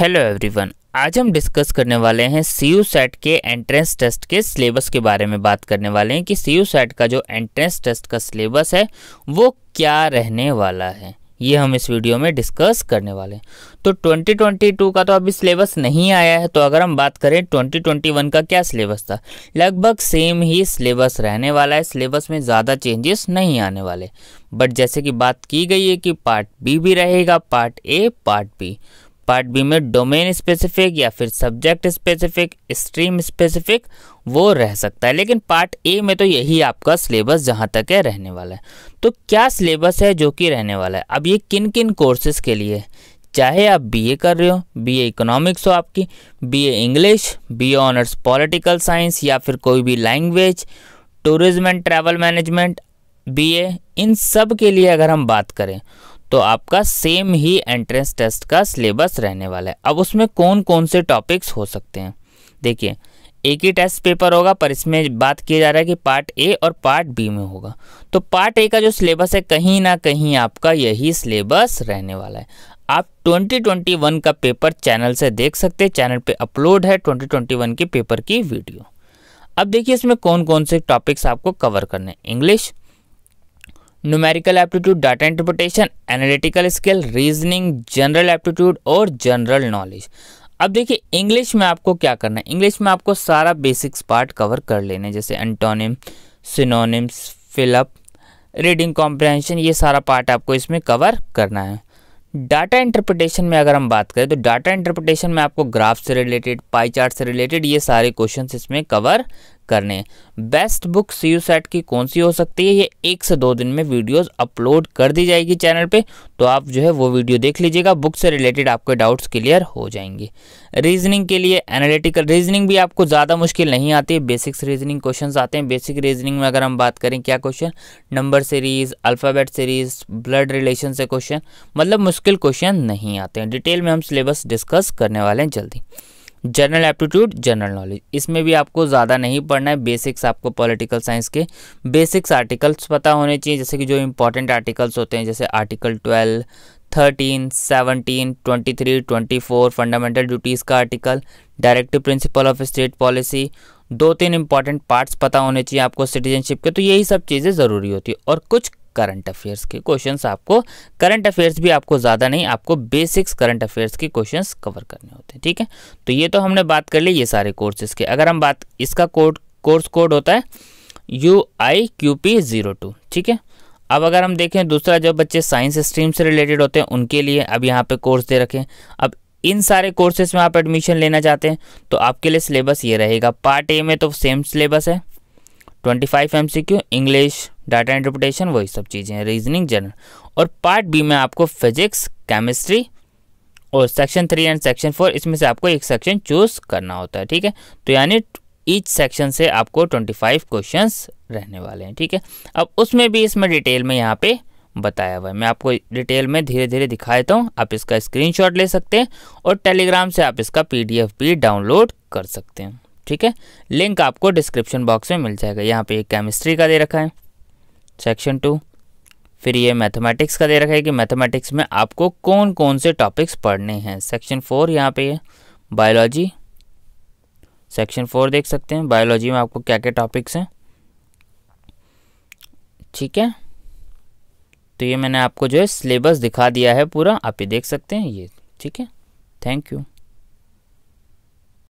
hello everyone आज हम discuss करने वाले हैं सी यू सेट के एंट्रेंस टेस्ट के सिलेबस के बारे में बात करने वाले हैं कि सी यू सेट का जो एंट्रेंस टेस्ट का सिलेबस है वो क्या रहने वाला है ये हम इस वीडियो में डिस्कस करने वाले हैं तो 2022 का तो अभी सिलेबस नहीं आया है तो अगर हम बात करें 2021 का क्या सिलेबस था लगभग सेम ही सिलेबस रहने वाला है सिलेबस में ज़्यादा चेंजेस नहीं आने वाले बट जैसे कि बात की गई है कि पार्ट बी भी रहेगा part A part B part B में डोमेन स्पेसिफिक या फिर सब्जेक्ट स्पेसिफिक स्ट्रीम स्पेसिफिक वो रह सकता है लेकिन पार्ट ए में तो यही आपका सिलेबस जहाँ तक है रहने वाला है तो क्या सिलेबस है जो कि रहने वाला है अब ये किन किन कोर्सेज़ के लिए चाहे आप बीए कर रहे हो बीए इकोनॉमिक्स हो आपकी BA English BA honours political science या फिर कोई भी language tourism and travel management BA इन सब के लिए अगर हम बात करें तो आपका सेम ही एंट्रेंस टेस्ट का सिलेबस रहने वाला है अब उसमें कौन कौन से टॉपिक्स हो सकते हैं देखिए एक ही टेस्ट पेपर होगा पर इसमें बात किया जा रहा है कि पार्ट ए और पार्ट बी में होगा तो पार्ट ए का जो सिलेबस है कहीं ना कहीं आपका यही सिलेबस रहने वाला है आप 2021 का पेपर चैनल से देख सकते हैं चैनल पे अपलोड है 2021 के पेपर की वीडियो अब देखिए इसमें कौन कौन से टॉपिक्स आपको कवर करने English numerical aptitude data interpretation analytical skill reasoning general aptitude और जनरल नॉलेज अब देखिए इंग्लिश में आपको क्या करना है इंग्लिश में आपको सारा बेसिक्स पार्ट कवर कर लेने जैसे antonym synonyms fill up reading comprehension ये सारा पार्ट आपको इसमें कवर करना है डाटा इंटरप्रिटेशन में अगर हम बात करें तो डाटा इंटरप्रिटेशन में आपको ग्राफ से रिलेटेड पाई चार्ट से रिलेटेड ये सारे क्वेश्चन इसमें कवर करने best book C U SET की कौन सी हो सकती है ये एक से दो दिन में वीडियोस अपलोड कर दी जाएगी चैनल पे तो आप जो है वो वीडियो देख लीजिएगा बुक से रिलेटेड आपके डाउट्स क्लियर हो जाएंगे रीजनिंग के लिए एनालिटिकल रीजनिंग भी आपको ज़्यादा मुश्किल नहीं आती है बेसिक्स रीजनिंग क्वेश्चन आते हैं बेसिक रीजनिंग में अगर हम बात करें क्या question number series alphabet series blood relation से क्वेश्चन मतलब मुश्किल क्वेश्चन नहीं आते हैं डिटेल में हम सिलेबस डिस्कस करने वाले हैं जल्दी जनरल एप्टीट्यूड जनरल नॉलेज इसमें भी आपको ज़्यादा नहीं पढ़ना है बेसिक्स आपको पॉलिटिकल साइंस के बेसिक्स आर्टिकल्स पता होने चाहिए जैसे कि जो इंपॉर्टेंट आर्टिकल्स होते हैं जैसे article twelve thirteen seventeen twenty three twenty four fundamental duties का article directive principle of state policy दो तीन इंपॉर्टेंट पार्ट्स पता होने चाहिए आपको सिटीजनशिप के तो यही सब चीज़ें ज़रूरी होती है और कुछ करंट अफेयर्स के क्वेश्चंस आपको करंट अफेयर्स भी आपको ज़्यादा नहीं आपको बेसिक्स करंट अफेयर्स के क्वेश्चंस कवर करने होते हैं ठीक है तो ये तो हमने बात कर ली ये सारे कोर्सेज के अगर हम बात इसका कोड कोर्स कोड होता है U I Q P zero two ठीक है अब अगर हम देखें दूसरा जो बच्चे साइंस स्ट्रीम से रिलेटेड होते हैं उनके लिए अब यहाँ पे कोर्स दे रखें अब इन सारे कोर्सेज में आप एडमिशन लेना चाहते हैं तो आपके लिए सिलेबस ये रहेगा पार्ट ए में तो सेम सिलेबस है twenty five M C Q English data interpretation वही सब चीज़ें हैं रीजनिंग जनरल और पार्ट बी में आपको फिजिक्स केमिस्ट्री और section three and section four इसमें से आपको एक सेक्शन चूज करना होता है ठीक है तो यानी ईच सेक्शन से आपको ट्वेंटी फाइव क्वेश्चंस रहने वाले हैं ठीक है अब उसमें भी इसमें डिटेल में यहाँ पे बताया हुआ है मैं आपको डिटेल में धीरे धीरे दिखा देता हूँ आप इसका स्क्रीनशॉट ले सकते हैं और टेलीग्राम से आप इसका पीडीएफ भी डाउनलोड कर सकते हैं ठीक है लिंक आपको डिस्क्रिप्शन बॉक्स में मिल जाएगा यहाँ पे केमिस्ट्री का दे रखा है सेक्शन टू फिर ये मैथमेटिक्स का दे रखा है कि मैथमेटिक्स में आपको कौन कौन से टॉपिक्स पढ़ने हैं सेक्शन फोर यहाँ पे बायोलॉजी सेक्शन फोर देख सकते हैं बायोलॉजी में आपको क्या क्या टॉपिक्स हैं ठीक है तो ये मैंने आपको जो है सिलेबस दिखा दिया है पूरा आप ये देख सकते हैं ये ठीक है थैंक यू